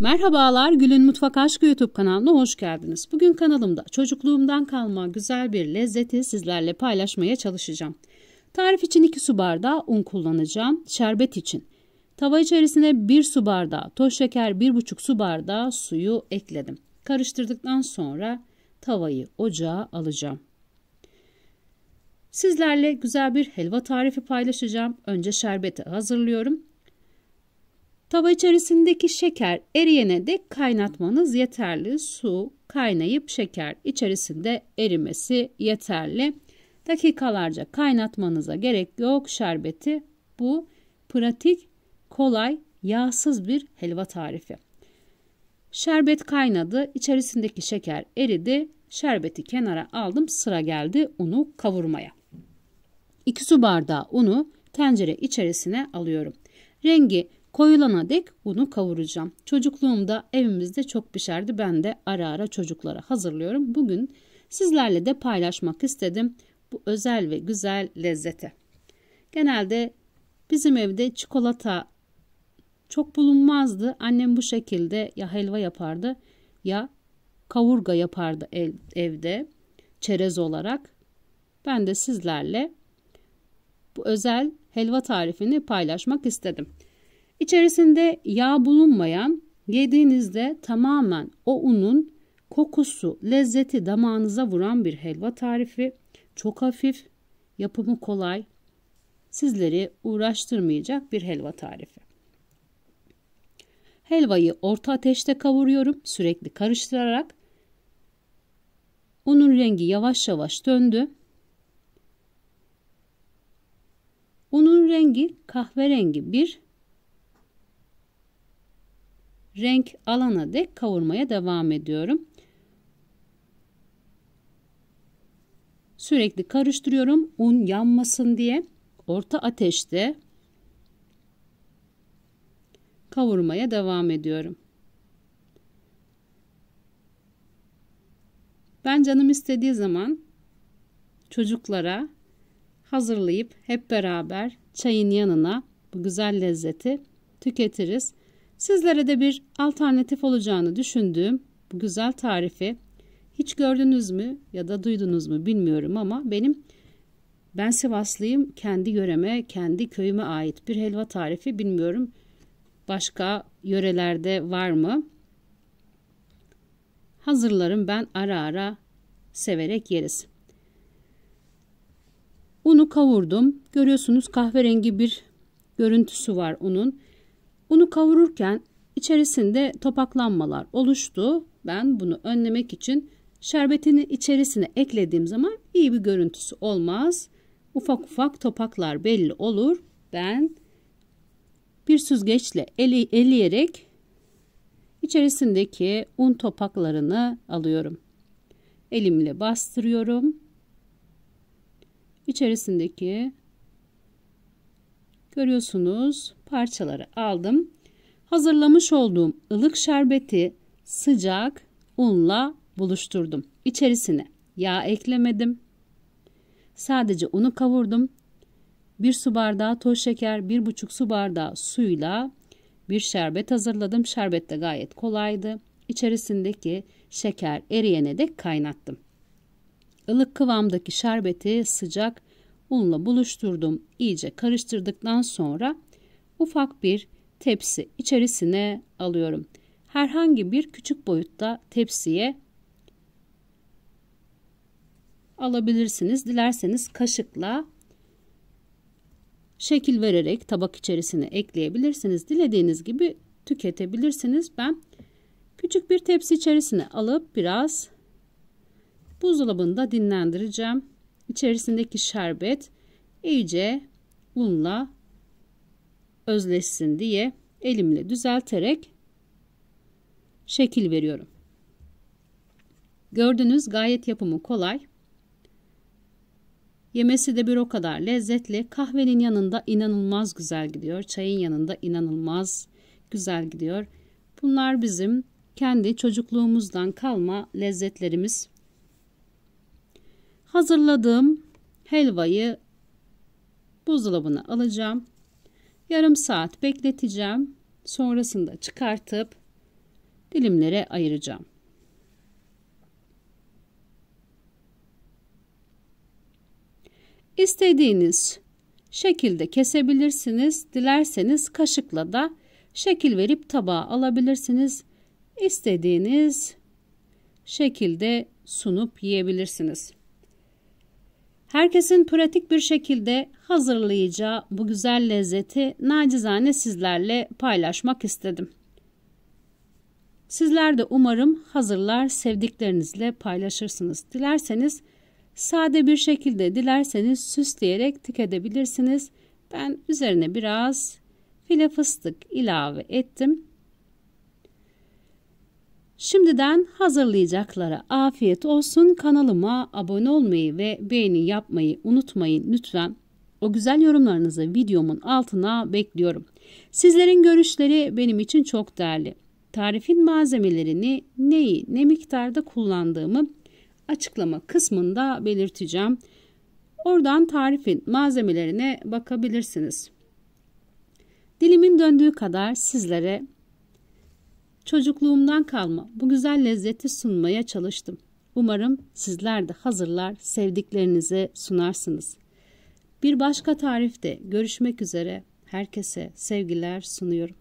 Merhabalar Gül'ün Mutfak Aşkı YouTube kanalına hoş geldiniz. Bugün kanalımda çocukluğumdan kalma güzel bir lezzeti sizlerle paylaşmaya çalışacağım. Tarif için 2 su bardağı un kullanacağım. Şerbet için. Tava içerisine 1 su bardağı toz şeker 1,5 su bardağı suyu ekledim. Karıştırdıktan sonra tavayı ocağa alacağım. Sizlerle güzel bir helva tarifi paylaşacağım. Önce şerbeti hazırlıyorum. Tava içerisindeki şeker eriyene dek kaynatmanız yeterli. Su kaynayıp şeker içerisinde erimesi yeterli. Dakikalarca kaynatmanıza gerek yok şerbeti. Bu pratik, kolay, yağsız bir helva tarifi. Şerbet kaynadı, içerisindeki şeker eridi. Şerbeti kenara aldım, sıra geldi unu kavurmaya. 2 su bardağı unu tencere içerisine alıyorum. Rengi Koyulana dek unu kavuracağım. Çocukluğumda evimizde çok pişerdi. Ben de ara ara çocuklara hazırlıyorum. Bugün sizlerle de paylaşmak istedim bu özel ve güzel lezzeti. Genelde bizim evde çikolata çok bulunmazdı. Annem bu şekilde ya helva yapardı ya kavurga yapardı ev, evde çerez olarak. Ben de sizlerle bu özel helva tarifini paylaşmak istedim. İçerisinde yağ bulunmayan yediğinizde tamamen o unun kokusu, lezzeti damağınıza vuran bir helva tarifi. Çok hafif, yapımı kolay, sizleri uğraştırmayacak bir helva tarifi. Helvayı orta ateşte kavuruyorum sürekli karıştırarak. Unun rengi yavaş yavaş döndü. Unun rengi kahverengi bir renk alana dek kavurmaya devam ediyorum. Sürekli karıştırıyorum un yanmasın diye. Orta ateşte kavurmaya devam ediyorum. Ben canım istediği zaman çocuklara hazırlayıp hep beraber çayın yanına bu güzel lezzeti tüketiriz. Sizlere de bir alternatif olacağını düşündüğüm bu güzel tarifi hiç gördünüz mü ya da duydunuz mu bilmiyorum ama benim ben Sivaslıyım kendi yöreme kendi köyüme ait bir helva tarifi bilmiyorum başka yörelerde var mı? Hazırlarım ben ara ara severek yeriz. Unu kavurdum. Görüyorsunuz kahverengi bir görüntüsü var unun. Bunu kavururken içerisinde topaklanmalar oluştu. Ben bunu önlemek için şerbetini içerisine eklediğim zaman iyi bir görüntüsü olmaz. Ufak ufak topaklar belli olur. Ben bir süzgeçle eli, eleyerek içerisindeki un topaklarını alıyorum. Elimle bastırıyorum. İçerisindeki Görüyorsunuz parçaları aldım. Hazırlamış olduğum ılık şerbeti sıcak unla buluşturdum. İçerisine yağ eklemedim. Sadece unu kavurdum. 1 su bardağı toz şeker, buçuk su bardağı suyla bir şerbet hazırladım. Şerbet de gayet kolaydı. İçerisindeki şeker eriyene dek kaynattım. Ilık kıvamdaki şerbeti sıcak unla buluşturdum. İyice karıştırdıktan sonra ufak bir tepsi içerisine alıyorum. Herhangi bir küçük boyutta tepsiye alabilirsiniz. Dilerseniz kaşıkla şekil vererek tabak içerisine ekleyebilirsiniz. Dilediğiniz gibi tüketebilirsiniz. Ben küçük bir tepsi içerisine alıp biraz buzdolabında dinlendireceğim içerisindeki şerbet iyice unla özleşsin diye elimle düzelterek şekil veriyorum. Gördüğünüz gayet yapımı kolay. Yemesi de bir o kadar lezzetli. Kahvenin yanında inanılmaz güzel gidiyor. Çayın yanında inanılmaz güzel gidiyor. Bunlar bizim kendi çocukluğumuzdan kalma lezzetlerimiz. Hazırladığım helvayı buzdolabına alacağım. Yarım saat bekleteceğim. Sonrasında çıkartıp dilimlere ayıracağım. İstediğiniz şekilde kesebilirsiniz. Dilerseniz kaşıkla da şekil verip tabağa alabilirsiniz. İstediğiniz şekilde sunup yiyebilirsiniz. Herkesin pratik bir şekilde hazırlayacağı bu güzel lezzeti nacizane sizlerle paylaşmak istedim. Sizler de umarım hazırlar sevdiklerinizle paylaşırsınız. Dilerseniz sade bir şekilde dilerseniz süsleyerek tüketebilirsiniz. Ben üzerine biraz file fıstık ilave ettim. Şimdiden hazırlayacaklara afiyet olsun. Kanalıma abone olmayı ve beğeni yapmayı unutmayın lütfen. O güzel yorumlarınızı videomun altına bekliyorum. Sizlerin görüşleri benim için çok değerli. Tarifin malzemelerini neyi ne miktarda kullandığımı açıklama kısmında belirteceğim. Oradan tarifin malzemelerine bakabilirsiniz. Dilimin döndüğü kadar sizlere Çocukluğumdan kalma bu güzel lezzeti sunmaya çalıştım. Umarım sizler de hazırlar sevdiklerinize sunarsınız. Bir başka tarifte görüşmek üzere herkese sevgiler sunuyorum.